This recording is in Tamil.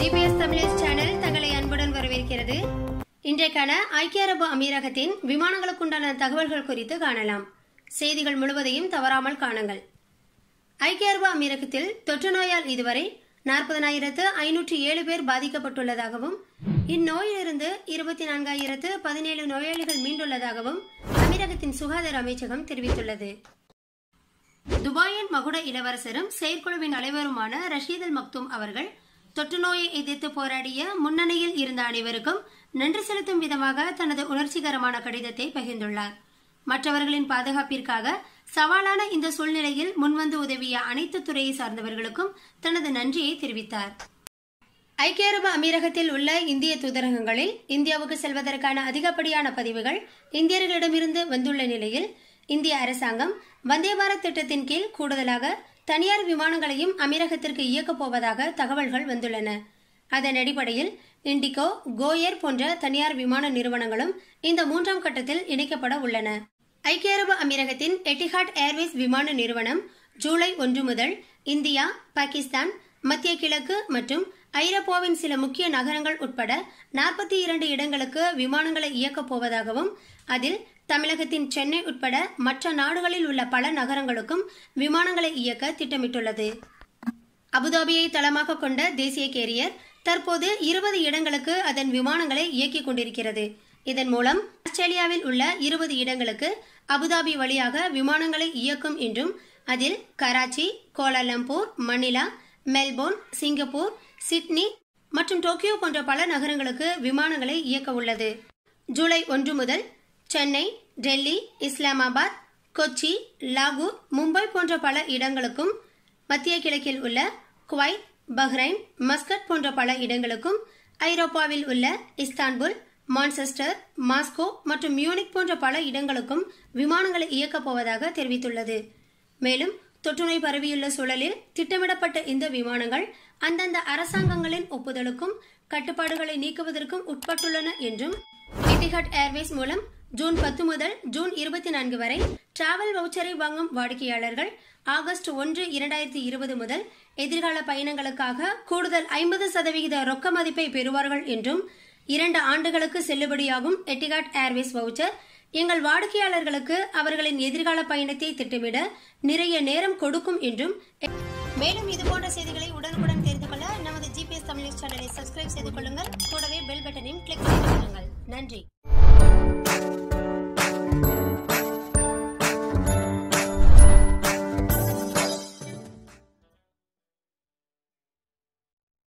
ஜிபிஎஸ் தமிழ் சேனல் தங்களை அன்புடன் வரவேற்கிறது இன்றைக்கான ஐக்கிய அரபு அமீரகத்தின் விமானங்களுக்குண்டான தகவல்கள் குறித்து காணலாம் செய்திகள் முழுவதையும் தவறாமல் காணுங்கள் ஐக்கிய அரபு அமீரகத்தில் தொற்று நோயால் இதுவரை நாற்பதனாயிரத்து ஐநூற்றி ஏழு பேர் பாதிக்கப்பட்டுள்ளதாகவும் இந்நோயிலிருந்து இருபத்தி நான்காயிரத்து பதினேழு நோயாளிகள் மீண்டுள்ளதாகவும் அமீரகத்தின் சுகாதார அமைச்சகம் தெரிவித்துள்ளது துபாயின் மகுட இளவரசரும் செயற்குழுவின் தலைவருமான ரஷீத் மக்தும் அவர்கள் தொற்று நோயை எதிர்த்து போராடிய முன்னணியில் இருந்த அனைவருக்கும் நன்றி செலுத்தும் விதமாக தனது உணர்ச்சிகரமான கடிதத்தை பகிர்ந்துள்ளார் மற்றவர்களின் பாதுகாப்பிற்காக சவாலான இந்த சூழ்நிலையில் முன்வந்து உதவிய அனைத்து துறையை சார்ந்தவர்களுக்கும் தனது நன்றியை தெரிவித்தார் ஐக்கிய அரபு அமீரகத்தில் உள்ள இந்திய தூதரகங்களில் இந்தியாவுக்கு செல்வதற்கான அதிகப்படியான பதிவுகள் இந்தியர்களிடமிருந்து வந்துள்ள நிலையில் இந்திய அரசாங்கம் வந்தே பாரத் திட்டத்தின் கீழ் கூடுதலாக தனியார் விமானங்களையும் அமீரகத்திற்கு இயக்கப் போவதாக தகவல்கள் வந்துள்ளன அதன் அடிப்படையில் இண்டிகோ கோயர் போன்ற தனியார் விமான நிறுவனங்களும் இந்த மூன்றாம் கட்டத்தில் இணைக்கப்பட உள்ளன ஐக்கிய அரபு அமீரகத்தின் எட்டிஹாட் ஏர்வேஸ் விமான நிறுவனம் ஜூலை ஒன்று முதல் இந்தியா பாகிஸ்தான் மத்திய கிழக்கு மற்றும் ஐரோப்பாவின் சில முக்கிய நகரங்கள் உட்பட நாற்பத்தி இரண்டு இடங்களுக்கு விமானங்களை இயக்கப் போவதாகவும் அதில் தமிழகத்தின் சென்னை உட்பட மற்ற நாடுகளில் உள்ள பல நகரங்களுக்கும் விமானங்களை இயக்க திட்டமிட்டுள்ளது அபுதாபியை தளமாக கொண்ட தேசிய கேரியர் தற்போது இருபது இடங்களுக்கு அதன் விமானங்களை இயக்கிக் கொண்டிருக்கிறது இதன் மூலம் ஆஸ்திரேலியாவில் உள்ள இருபது இடங்களுக்கு அபுதாபி வழியாக விமானங்களை இயக்கும் என்றும் அதில் Karachi Kuala Lumpur Manila Melbourne Singapore Sydney மற்றும் டோக்கியோ போன்ற பல நகரங்களுக்கு விமானங்களை இயக்க உள்ளது ஜூலை ஒன்று முதல் சென்னை டெல்லி இஸ்லாமாபாத் கொச்சி லாகூர் மும்பை போன்ற பல இடங்களுக்கும் மத்திய கிழக்கில் உள்ள குவைத் பஹ்ரைன் மஸ்கட் போன்ற பல இடங்களுக்கும் ஐரோப்பாவில் உள்ள இஸ்தான்புல் மான்செஸ்டர் மாஸ்கோ மற்றும் மியூனிக் போன்ற பல இடங்களுக்கும் விமானங்களை இயக்கப் போவதாக தெரிவித்துள்ளது மேலும் தொற்றுநோய் பரவியுள்ள சூழலில் திட்டமிடப்பட்ட இந்த விமானங்கள் அந்தந்த அரசாங்கங்களின் ஒப்புதலுக்கும் கட்டுப்பாடுகளை நீக்குவதற்கும் உட்பட்டுள்ளன என்றும் எட்டிஹட் ஏர்வேஸ் மூலம் ஜூன் பத்து முதல் ஜூன் இருபத்தி நான்கு வரை டிராவல் வவுச்சரை வாங்கும் வாடிக்கையாளர்கள் ஆகஸ்ட் ஒன்று இரண்டாயிரத்தி இருபது முதல் எதிர்கால பயணங்களுக்காக கூடுதல் ஐம்பது சதவிகித ரொக்க மதிப்பை பெறுவார்கள் என்றும் இரண்டு ஆண்டுகளுக்கு செல்லுபடியாகும் எட்டிகாட் ஏர்வேஸ் வவுச்சர் எங்கள் வாடிக்கையாளர்களுக்கு அவர்களின் எதிர்கால பயணத்தை திட்டமிட நிறைய நேரம் கொடுக்கும் என்றும் மேலும் இதுபோன்ற செய்திகளை உடனுக்குடன் தெரிந்து கொள்ள நமது ஜிபிஎஸ் தமிழ் சேனலை சப்ஸ்கிரைப் செய்து கொள்ளுங்கள் கூடவே பெல் பட்டனையும் கிளிக் செய்து கொள்ளுங்கள் நன்றி